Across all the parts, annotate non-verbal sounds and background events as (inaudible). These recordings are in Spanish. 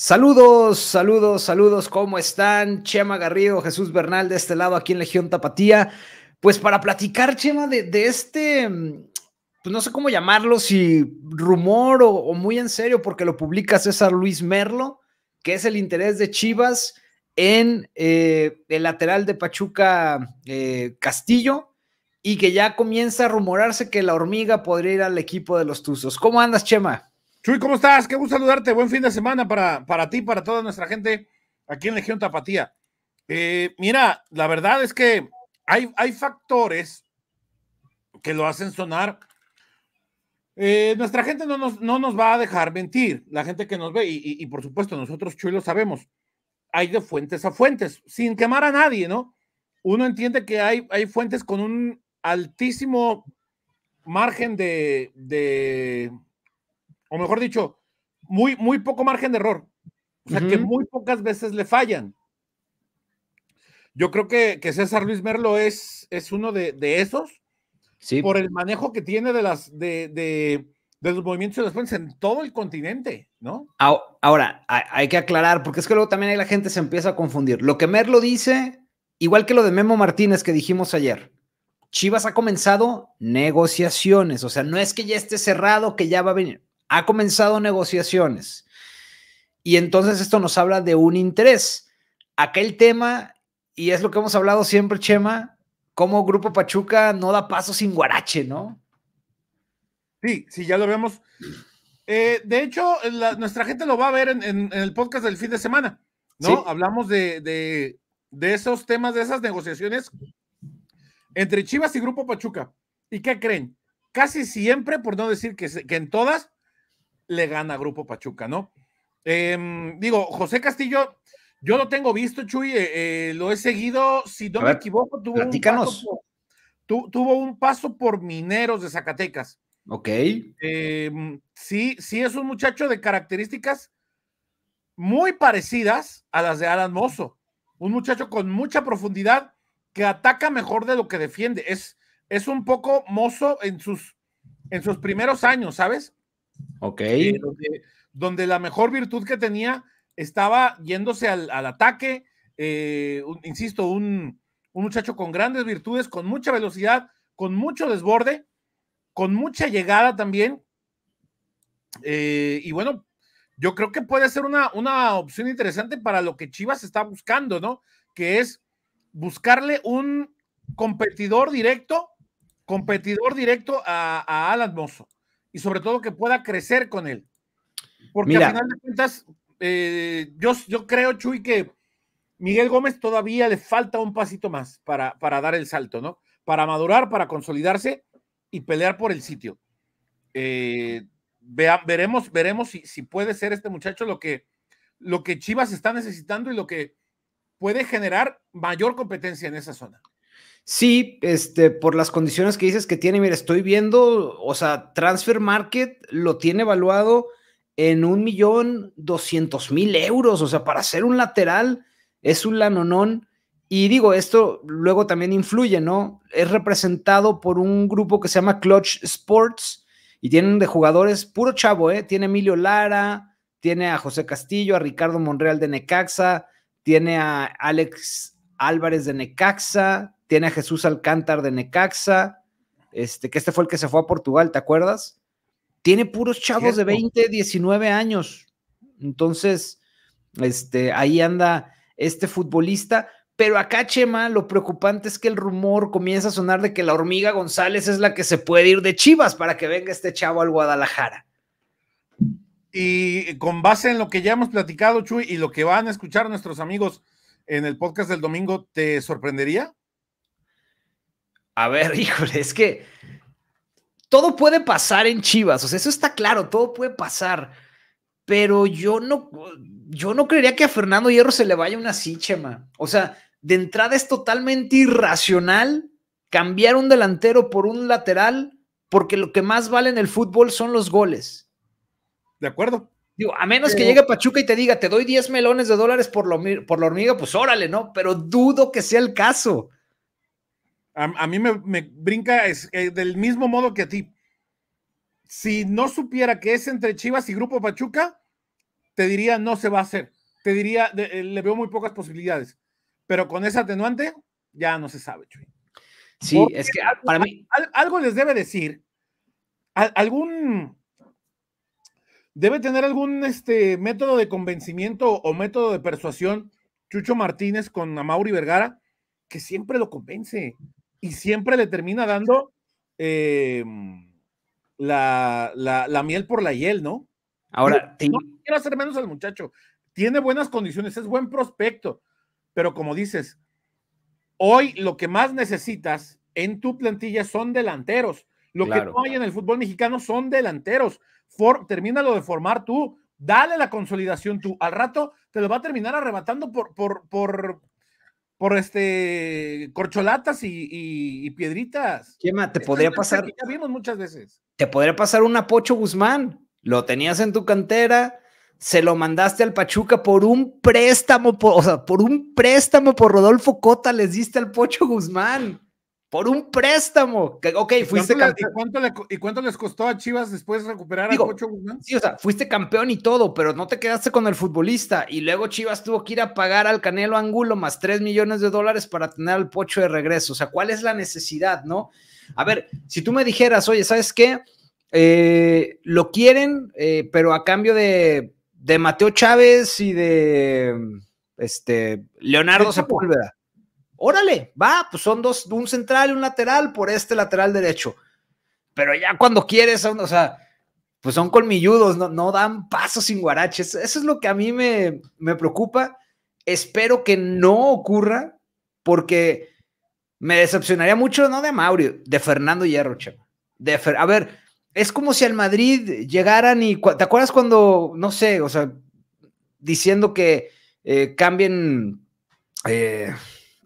Saludos, saludos, saludos, ¿cómo están? Chema Garrido, Jesús Bernal de este lado aquí en Legión Tapatía. Pues para platicar, Chema, de, este, mm, pues no sé cómo llamarlo, si rumor o, muy en serio, porque lo publica César Luis Merlo, que es el interés de Chivas en eh, el lateral de Pachuca eh, Castillo y que ya comienza a rumorarse que la hormiga podría ir al equipo de los Tuzos. ¿Cómo andas, Chema? Chuy, ¿cómo estás? Qué gusto saludarte. Buen fin de semana para, para ti, para toda nuestra gente aquí en Legión Tapatía. Eh, mira, la verdad es que hay, hay factores que lo hacen sonar. Eh, nuestra gente no nos, no nos va a dejar mentir, la gente que nos ve, y, y por supuesto nosotros, Chuy, lo sabemos. Hay de fuentes a fuentes, sin quemar a nadie, ¿no? Uno entiende que hay, hay fuentes con un altísimo margen de, de o mejor dicho, muy, muy poco margen de error. O sea, que muy pocas veces le fallan. Yo creo que, que César Luis Merlo es, es uno de, esos. Sí. Por el manejo que tiene de las de, los movimientos de defensa en todo el continente, ¿no? Ahora, hay que aclarar, porque es que luego también ahí la gente se empieza a confundir. Lo que Merlo dice, igual que lo de Memo Martínez que dijimos ayer, Chivas ha comenzado negociaciones, o sea, no es que ya esté cerrado, que ya va a venir ha comenzado negociaciones. Y entonces esto nos habla de un interés. Aquel tema, y es lo que hemos hablado siempre, Chema, como Grupo Pachuca no da paso sin Guarache, ¿no? Sí, sí, ya lo vemos. Eh, de hecho, nuestra gente lo va a ver en, el podcast del fin de semana, ¿no? Hablamos de, esos temas, de esas negociaciones entre Chivas y Grupo Pachuca. ¿Y qué creen? Casi siempre, por no decir que en todas, le gana Grupo Pachuca, ¿no? Em, digo, José Castillo, yo lo tengo visto, Chuy, eh, eh, lo he seguido, si no me equivoco, tuvo un, paso por, tuvo un paso por mineros de Zacatecas. Ok. Em, sí, sí es un muchacho de características muy parecidas a las de Alan Mozo. Un muchacho con mucha profundidad que ataca mejor de lo que defiende. Es, es un poco mozo en sus, en sus primeros años, ¿sabes? Ok. Eh, donde, la mejor virtud que tenía estaba yéndose al, ataque. Eh, insisto, un, muchacho con grandes virtudes, con mucha velocidad, con mucho desborde, con mucha llegada también. Eh, y bueno, yo creo que puede ser una, opción interesante para lo que Chivas está buscando, ¿no? Que es buscarle un competidor directo, competidor directo a, a Alan Mozo y sobre todo que pueda crecer con él. Porque al final de cuentas, eh, yo, yo creo, Chuy, que Miguel Gómez todavía le falta un pasito más para, para dar el salto, ¿no? Para madurar, para consolidarse y pelear por el sitio. Eh, veremos veremos si, si, puede ser este muchacho lo que, lo que Chivas está necesitando y lo que puede generar mayor competencia en esa zona. Sí, este, por las condiciones que dices que tiene, mira, estoy viendo, o sea, Transfer Market lo tiene evaluado en un millón doscientos mil euros, o sea, para ser un lateral es un lanonón. Y digo, esto luego también influye, ¿no? Es representado por un grupo que se llama Clutch Sports y tienen de jugadores puro chavo, ¿eh? Tiene Emilio Lara, tiene a José Castillo, a Ricardo Monreal de Necaxa, tiene a Alex Álvarez de Necaxa, tiene a Jesús Alcántar de Necaxa, este, que este fue el que se fue a Portugal, ¿te acuerdas? Tiene puros chavos de 20, 19 años. Entonces, este, ahí anda este futbolista. Pero acá, Chema, lo preocupante es que el rumor comienza a sonar de que la hormiga González es la que se puede ir de Chivas para que venga este chavo al Guadalajara. Y con base en lo que ya hemos platicado, Chuy, y lo que van a escuchar nuestros amigos en el podcast del domingo, ¿te sorprendería? A ver, (laughs) híjole, es que todo puede pasar en Chivas, o sea, eso está claro, todo puede pasar. Pero yo no, yo no creería que a Fernando Hierro se le vaya una así, Chema. O sea, de entrada es totalmente irracional cambiar un delantero por un lateral, porque lo que más vale en el fútbol son los goles. De acuerdo. Digo, a menos que llegue Pachuca y te diga, te doy 10 melones de dólares por, lo, por la hormiga, pues órale, ¿no? Pero dudo que sea el caso. A, mí me, brinca es, eh, del mismo modo que a ti. Si no supiera que es entre Chivas y Grupo Pachuca, te diría no se va a hacer. Te diría, eh, le veo muy pocas posibilidades. Pero con ese atenuante, ya no se sabe, Sí, es que para mí. Algo les debe decir. Algún. Debe tener algún este, método de convencimiento o método de persuasión Chucho Martínez con Amauri Vergara, que siempre lo convence y siempre le termina dando em, la, miel por la hiel, ¿no? Ahora, no, quiero hacer menos al muchacho. Tiene buenas condiciones, es buen prospecto, pero como dices, hoy lo que más necesitas en tu plantilla son delanteros. Lo que no hay en el fútbol mexicano son delanteros. Termina termínalo de formar tú, dale la consolidación tú. Al rato te lo va a terminar arrebatando por, por, por por este corcholatas y, piedritas. te podría pasar. ya vimos muchas veces. Te podría pasar un Apocho Guzmán. Lo tenías en tu cantera, se lo mandaste al Pachuca por un préstamo, o sea, por un préstamo por Rodolfo Cota les diste al Pocho Guzmán por un préstamo. Que, ok, fuiste campeón. ¿Y cuánto, les costó a Chivas después recuperar a Cocho Guzmán? Sí, o sea, fuiste campeón y todo, pero no te quedaste con el futbolista. Y luego Chivas tuvo que ir a pagar al Canelo Angulo más 3 millones de dólares para tener al Pocho de regreso. O sea, ¿cuál es la necesidad, no? A ver, si tú me dijeras, oye, ¿sabes qué? Eh, lo quieren, eh, pero a cambio de, de Mateo Chávez y de este Leonardo Sepúlveda. Órale, va, pues son dos, un central y un lateral por este lateral derecho. Pero ya cuando quieres, o sea, pues son colmilludos, no, dan pasos sin guaraches. Eso es lo que a mí me, preocupa. Espero que no ocurra porque me decepcionaría mucho, no de Mauro, de Fernando Hierro, De a ver, es como si al Madrid llegaran y, ¿te acuerdas cuando, no sé, o sea, diciendo que eh, cambien... Eh,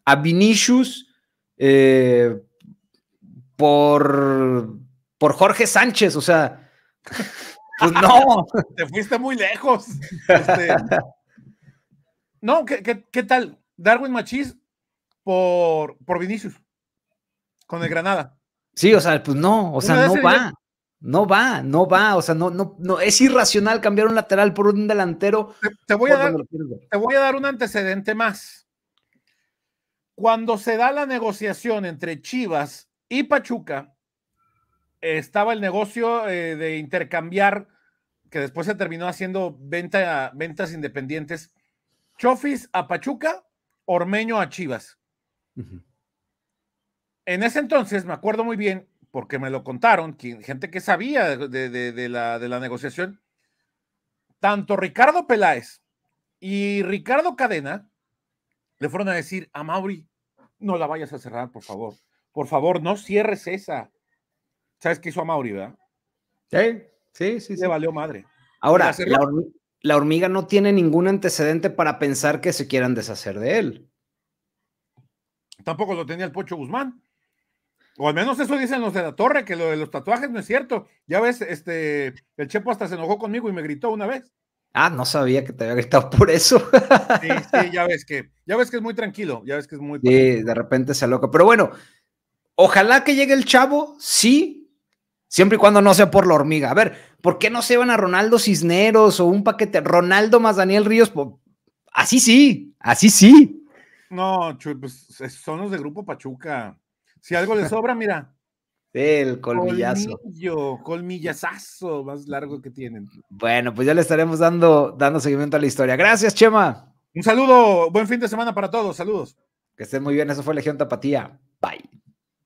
a Vinicius eh, por, por Jorge Sánchez, o sea, pues no. (laughs) Te fuiste muy lejos. Este, no, ¿qué, tal? Darwin Machís por, Vinicius, con el Granada. Sí, o sea, pues no, o sea, no va. No va, no va, o sea, no, no, no, es irracional cambiar un lateral por un delantero. Te, voy, a te voy a dar un antecedente más. Cuando se da la negociación entre Chivas y Pachuca, estaba el negocio eh, de intercambiar, que después se terminó haciendo ventas independientes, Chofis a Pachuca, Ormeño a Chivas. En ese entonces, me acuerdo muy bien, porque me lo contaron, gente que sabía la, de la negociación, tanto Ricardo Peláez y Ricardo Cadena le fueron a decir a Mauri, no la vayas a cerrar, por favor. Por favor, no cierres esa. ¿Sabes qué hizo a Mauri, verdad? Sí, sí, sí. se valió madre. Ahora, la, hormiga, la hormiga no tiene ningún antecedente para pensar que se quieran deshacer de él. Tampoco lo tenía el Pocho Guzmán. O al menos eso dicen los de la torre, que lo de los tatuajes no es cierto. Ya ves, este, el Chepo hasta se enojó conmigo y me gritó una vez. Ah, no sabía que te había gritado por eso. Sí, sí, ya ves que, ya ves que es muy tranquilo, ya ves que es muy. Sí, de repente se loca. Pero bueno, ojalá que llegue el chavo, sí, siempre y cuando no sea por la hormiga. A ver, ¿por qué no se van a Ronaldo Cisneros o un paquete Ronaldo más Daniel Ríos? Así sí, así sí. No, pues son los de Grupo Pachuca. Si algo le (laughs) sobra, mira, el colmillazo. Colmillo, colmillazazo más largo que tienen. Bueno, pues ya le estaremos dando, dando seguimiento a la historia. Gracias, Chema. Un saludo, buen fin de semana para todos, saludos. Que estén muy bien, eso fue Legión Tapatía. Bye.